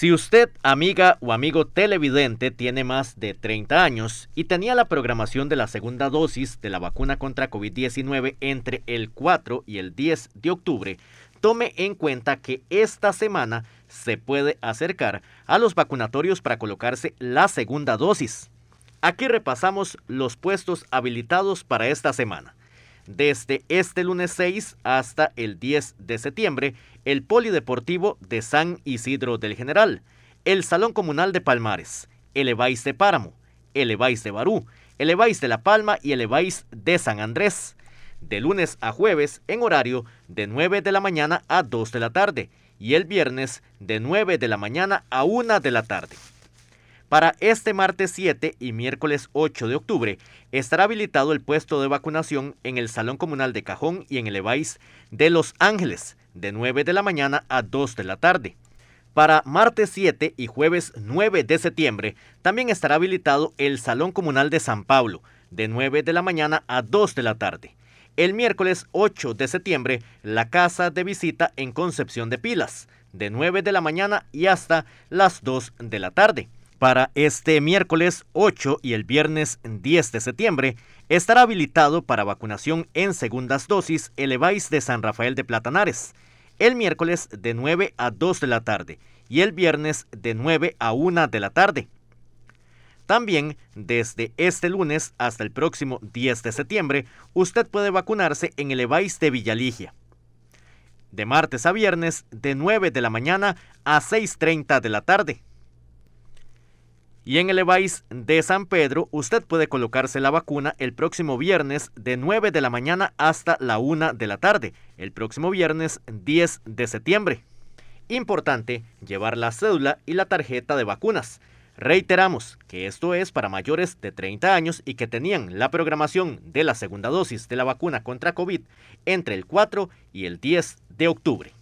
Si usted, amiga o amigo televidente, tiene más de 30 años y tenía la programación de la segunda dosis de la vacuna contra COVID-19 entre el 4 y el 10 de octubre, tome en cuenta que esta semana se puede acercar a los vacunatorios para colocarse la segunda dosis. Aquí repasamos los puestos habilitados para esta semana desde este lunes 6 hasta el 10 de septiembre el Polideportivo de San Isidro del General, el Salón Comunal de Palmares, el Evais de Páramo, el Evais de Barú, el Evais de La Palma y el Evais de San Andrés, de lunes a jueves en horario de 9 de la mañana a 2 de la tarde y el viernes de 9 de la mañana a 1 de la tarde. Para este martes 7 y miércoles 8 de octubre estará habilitado el puesto de vacunación en el Salón Comunal de Cajón y en el EVAIS de Los Ángeles, de 9 de la mañana a 2 de la tarde. Para martes 7 y jueves 9 de septiembre también estará habilitado el Salón Comunal de San Pablo, de 9 de la mañana a 2 de la tarde. El miércoles 8 de septiembre, la casa de visita en Concepción de Pilas, de 9 de la mañana y hasta las 2 de la tarde para este miércoles 8 y el viernes 10 de septiembre estará habilitado para vacunación en segundas dosis el EVAIS de San Rafael de Platanares, el miércoles de 9 a 2 de la tarde y el viernes de 9 a 1 de la tarde. También, desde este lunes hasta el próximo 10 de septiembre, usted puede vacunarse en el EVAIS de Villaligia. De martes a viernes, de 9 de la mañana a 6.30 de la tarde. Y en el EVAIS de San Pedro, usted puede colocarse la vacuna el próximo viernes de 9 de la mañana hasta la 1 de la tarde, el próximo viernes 10 de septiembre. Importante llevar la cédula y la tarjeta de vacunas. Reiteramos que esto es para mayores de 30 años y que tenían la programación de la segunda dosis de la vacuna contra COVID entre el 4 y el 10 de octubre.